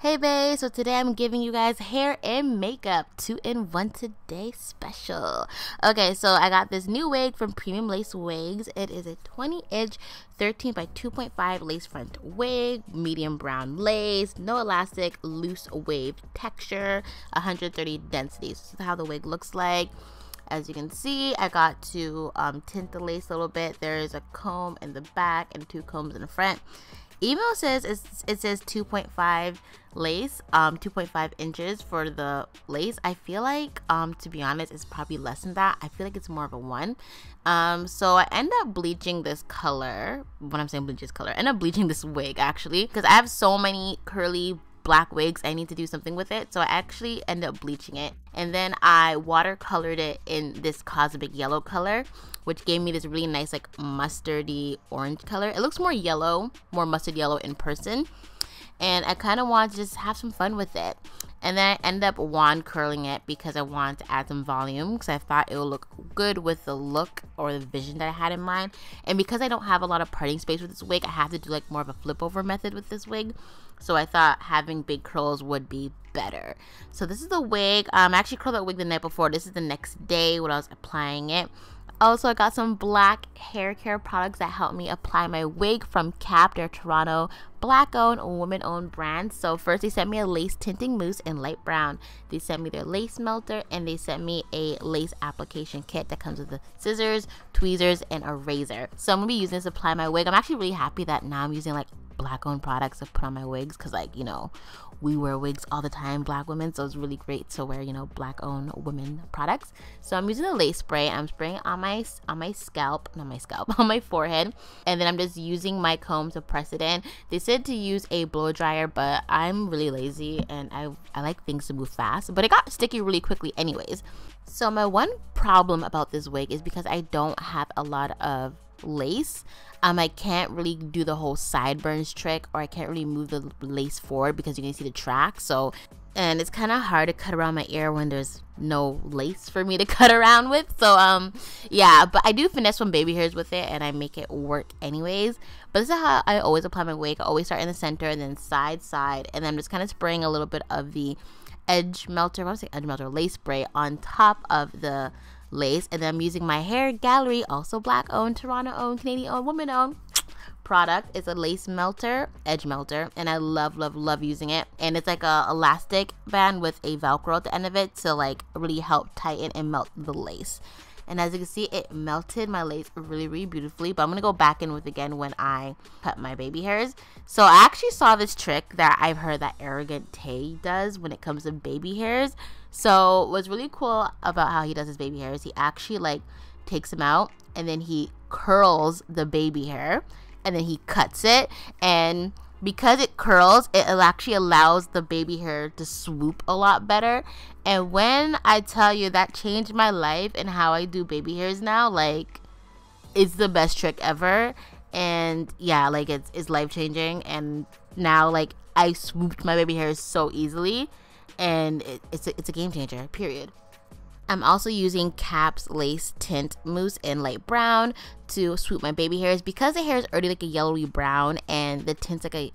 Hey babe, so today I'm giving you guys hair and makeup two in one today special. Okay, so I got this new wig from Premium Lace Wigs. It is a 20 inch 13 by 2.5 lace front wig, medium brown lace, no elastic, loose wave texture, 130 density. So this is how the wig looks like. As you can see, I got to um, tint the lace a little bit. There is a comb in the back and two combs in the front Email says it says 2.5 lace, um, 2.5 inches for the lace. I feel like, um, to be honest, it's probably less than that. I feel like it's more of a one. Um, so I end up bleaching this color. When I'm saying bleach this color, I end up bleaching this wig actually because I have so many curly black wigs, I need to do something with it. So I actually ended up bleaching it. And then I watercolored it in this cosmic yellow color, which gave me this really nice like mustardy orange color. It looks more yellow, more mustard yellow in person. And I kind of wanted to just have some fun with it. And then I end up wand curling it because I wanted to add some volume because I thought it would look good with the look or the vision that I had in mind. And because I don't have a lot of parting space with this wig, I have to do like more of a flip over method with this wig. So I thought having big curls would be better. So this is the wig. Um, I actually curled that wig the night before. This is the next day when I was applying it. Also, I got some black hair care products that helped me apply my wig from CAP, their Toronto black owned, woman owned brand. So, first, they sent me a lace tinting mousse in light brown. They sent me their lace melter and they sent me a lace application kit that comes with the scissors, tweezers, and a razor. So, I'm gonna be using this to apply my wig. I'm actually really happy that now I'm using like black owned products to put on my wigs because like you know we wear wigs all the time black women so it's really great to wear you know black owned women products so i'm using the lace spray i'm spraying on my on my scalp not my scalp on my forehead and then i'm just using my comb to press it in they said to use a blow dryer but i'm really lazy and i, I like things to move fast but it got sticky really quickly anyways so my one problem about this wig is because i don't have a lot of lace um, I can't really do the whole sideburns trick or I can't really move the lace forward because you can see the track. So, and it's kind of hard to cut around my ear when there's no lace for me to cut around with. So, um, yeah, but I do finesse some baby hairs with it and I make it work anyways. But this is how I always apply my wig. I always start in the center and then side, side. And then I'm just kind of spraying a little bit of the edge melter, I want to say edge melter, lace spray on top of the lace. And then I'm using my Hair Gallery, also black owned, Toronto owned, Canadian owned, woman owned product. It's a lace melter, edge melter, and I love, love, love using it. And it's like a elastic band with a Velcro at the end of it to like really help tighten and melt the lace and as you can see it melted my lace really really beautifully but I'm gonna go back in with again when I cut my baby hairs so I actually saw this trick that I've heard that arrogant Tay does when it comes to baby hairs so what's really cool about how he does his baby hairs he actually like takes them out and then he curls the baby hair and then he cuts it and because it curls, it actually allows the baby hair to swoop a lot better. And when I tell you that changed my life and how I do baby hairs now, like it's the best trick ever. And yeah, like it's it's life changing. And now like I swooped my baby hair so easily, and it, it's a, it's a game changer. Period. I'm also using Caps Lace Tint Mousse in light brown to swoop my baby hairs because the hair is already like a yellowy brown and the tint's like a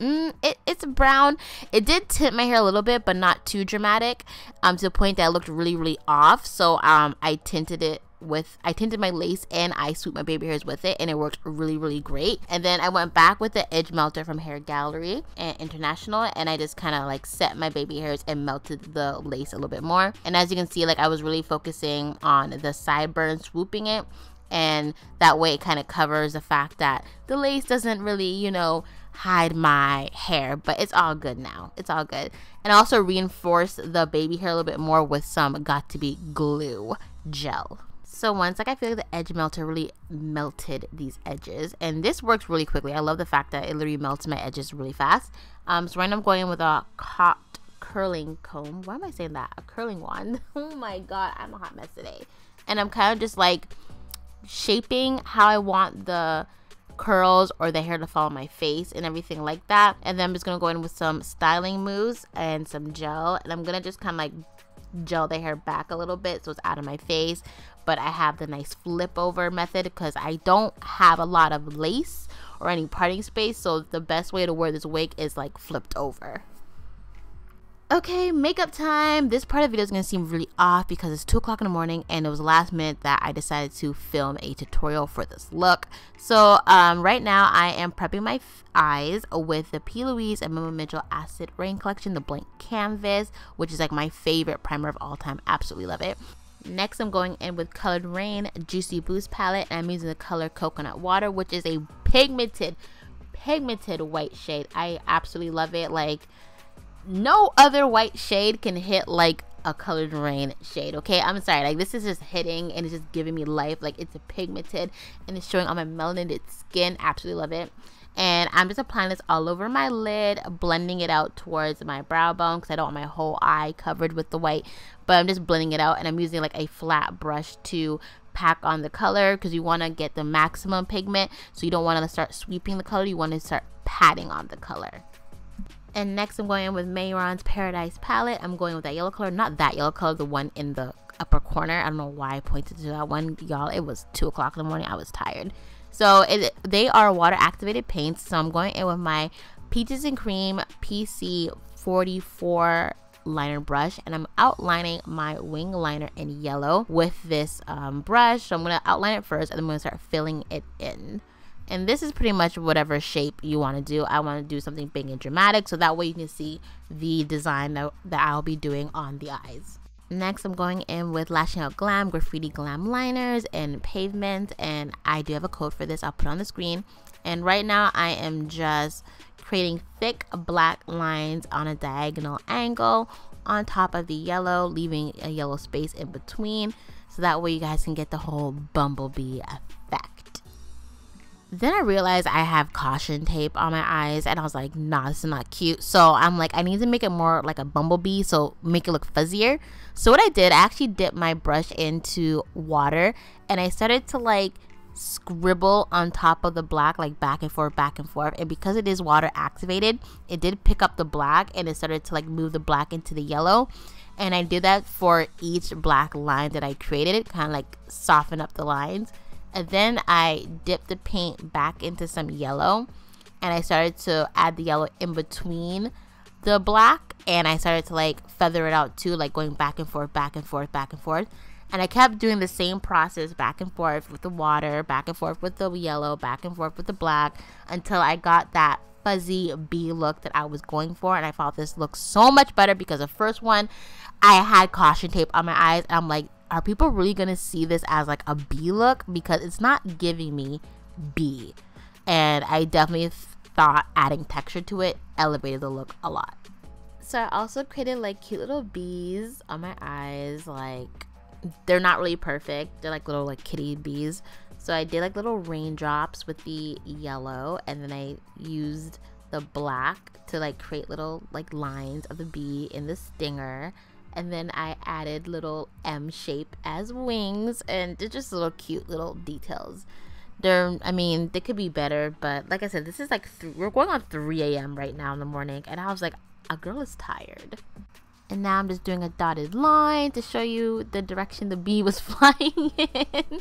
Mm, it, it's brown. It did tint my hair a little bit, but not too dramatic um, to the point that it looked really, really off. So um, I tinted it with I tinted my lace and I swooped my baby hairs with it and it worked really really great and then I went back with the edge melter from Hair Gallery and International and I just kind of like set my baby hairs and melted the lace a little bit more and as you can see like I was really focusing on the sideburn swooping it and that way it kind of covers the fact that the lace doesn't really you know hide my hair but it's all good now it's all good and also reinforce the baby hair a little bit more with some got to be glue gel so once like I feel like the edge melter really melted these edges and this works really quickly. I love the fact that it literally melts my edges really fast. Um, so right now I'm going in with a hot curling comb. Why am I saying that? A curling wand. oh my god, I'm a hot mess today. And I'm kind of just like shaping how I want the curls or the hair to follow my face and everything like that. And then I'm just going to go in with some styling mousse and some gel. And I'm going to just kind of like gel the hair back a little bit so it's out of my face. But I have the nice flip over method because I don't have a lot of lace or any parting space. So the best way to wear this wig is like flipped over okay, makeup time. This part of the video is going to seem really off because it's 2 o'clock in the morning and it was last minute that I decided to film a tutorial for this look. So um, right now I am prepping my eyes with the P. Louise and Mama Mitchell Acid Rain Collection, the Blank Canvas, which is like my favorite primer of all time. Absolutely love it. Next, I'm going in with Colored Rain Juicy Boost Palette and I'm using the color Coconut Water, which is a pigmented, pigmented white shade. I absolutely love it. Like, no other white shade can hit like a colored rain shade okay i'm sorry like this is just hitting and it's just giving me life like it's pigmented and it's showing on my melanated skin absolutely love it and i'm just applying this all over my lid blending it out towards my brow bone because i don't want my whole eye covered with the white but i'm just blending it out and i'm using like a flat brush to pack on the color because you want to get the maximum pigment so you don't want to start sweeping the color you want to start patting on the color and next I'm going in with Mayron's Paradise palette. I'm going with that yellow color, not that yellow color, the one in the upper corner. I don't know why I pointed to that one, y'all. It was 2 o'clock in the morning. I was tired. So it, they are water activated paints. So I'm going in with my Peaches and Cream PC 44 liner brush and I'm outlining my wing liner in yellow with this um, brush. So I'm going to outline it first and then I'm going to start filling it in and this is pretty much whatever shape you want to do i want to do something big and dramatic so that way you can see the design that, that i'll be doing on the eyes Next, I'm going in with Lashing Out Glam, Graffiti Glam Liners, and Pavement. And I do have a code for this. I'll put on the screen. And right now, I am just creating thick black lines on a diagonal angle on top of the yellow, leaving a yellow space in between. So that way you guys can get the whole bumblebee effect. Then I realized I have caution tape on my eyes and I was like, nah, this is not cute. So I'm like, I need to make it more like a bumblebee, so make it look fuzzier. So what I did, I actually dipped my brush into water and I started to like scribble on top of the black like back and forth back and forth and because it is water activated it did pick up the black and it started to like move the black into the yellow and I did that for each black line that I created it kind of like soften up the lines and then I dipped the paint back into some yellow and I started to add the yellow in between the black and I started to like feather it out too, like going back and forth, back and forth, back and forth. And I kept doing the same process back and forth with the water, back and forth with the yellow, back and forth with the black until I got that fuzzy B look that I was going for. And I thought this looks so much better because the first one I had caution tape on my eyes. I'm like, are people really gonna see this as like a B look? Because it's not giving me B. And I definitely thought adding texture to it elevated the look a lot. So I also created like cute little bees on my eyes. Like they're not really perfect. They're like little like kitty bees. So I did like little raindrops with the yellow and then I used the black to like create little like lines of the bee in the stinger and then I added little M shape as wings and just little cute little details. They're, I mean, they could be better, but like I said, this is like we're going on 3 a.m. right now in the morning, and I was like, a girl is tired. And now I'm just doing a dotted line to show you the direction the bee was flying in.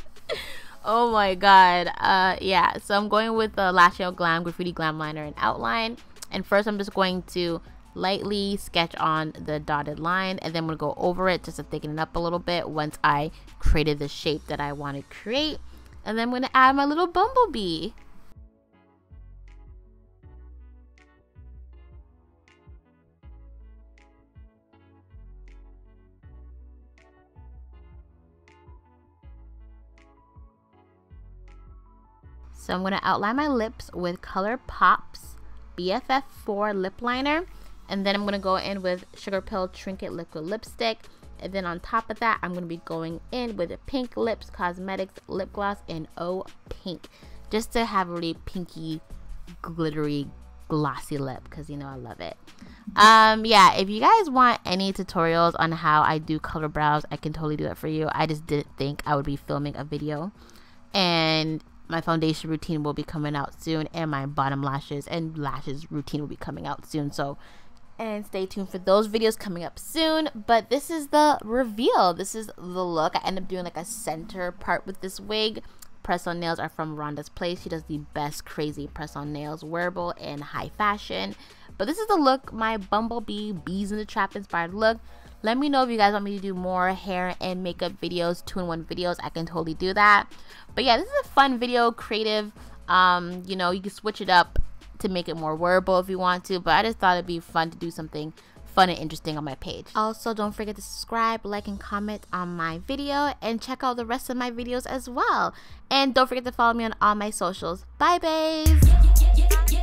oh my god. Uh, yeah, so I'm going with the Lash Out Glam Graffiti Glam Liner and Outline. And first I'm just going to lightly sketch on the dotted line and then I'm gonna go over it just to thicken it up a little bit once I created the shape that I want to create. And then I'm gonna add my little bumblebee. So I'm going to outline my lips with Color Pops BFF4 lip liner and then I'm going to go in with Sugar Pill Trinket Liquid Lipstick. And then on top of that, I'm going to be going in with Pink Lips Cosmetics Lip Gloss in O Pink. Just to have a really pinky, glittery, glossy lip because you know I love it. Um, yeah, if you guys want any tutorials on how I do color brows, I can totally do that for you. I just didn't think I would be filming a video. And my foundation routine will be coming out soon and my bottom lashes and lashes routine will be coming out soon. So and stay tuned for those videos coming up soon. But this is the reveal. This is the look. I end up doing like a center part with this wig. Press-on nails are from Rhonda's Place. She does the best crazy press-on nails, wearable and high fashion. But this is the look, my Bumblebee Bees in the Trap inspired look. Let me know if you guys want me to do more hair and makeup videos, two-in-one videos. I can totally do that. But yeah, this is a fun video, creative. Um, you know, you can switch it up to make it more wearable if you want to, but I just thought it'd be fun to do something fun and interesting on my page. Also, don't forget to subscribe, like, and comment on my video, and check out the rest of my videos as well. And don't forget to follow me on all my socials. Bye, babes!